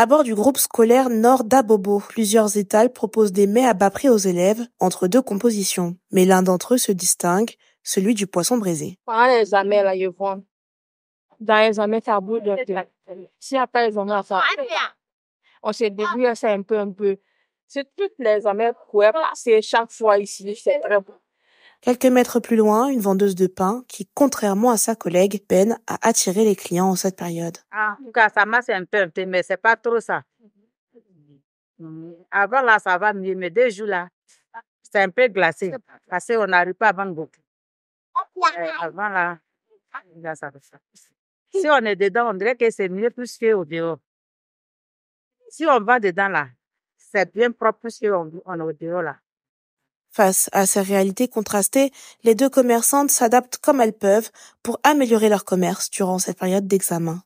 À bord du groupe scolaire Nord d'Abobo, plusieurs étals proposent des mets à bas prix aux élèves entre deux compositions, mais l'un d'entre eux se distingue, celui du poisson braisé. On s'est débrouille c'est un peu, un peu. C'est toutes les amères pouvaient passer chaque fois ici, c'est très Quelques mètres plus loin, une vendeuse de pain qui, contrairement à sa collègue, peine à attirer les clients en cette période. Ah, en tout cas, ça un peu, mais c'est pas trop ça. Avant là, ça va mieux, mais deux jours là, c'est un peu glacé parce qu'on n'arrive pas à vendre beaucoup. Euh, avant là, ça Si on est dedans, on dirait que c'est mieux plus au bureau. Si on va dedans là, c'est bien propre plus on est au bureau, là. Face à ces réalités contrastées, les deux commerçantes s'adaptent comme elles peuvent pour améliorer leur commerce durant cette période d'examen.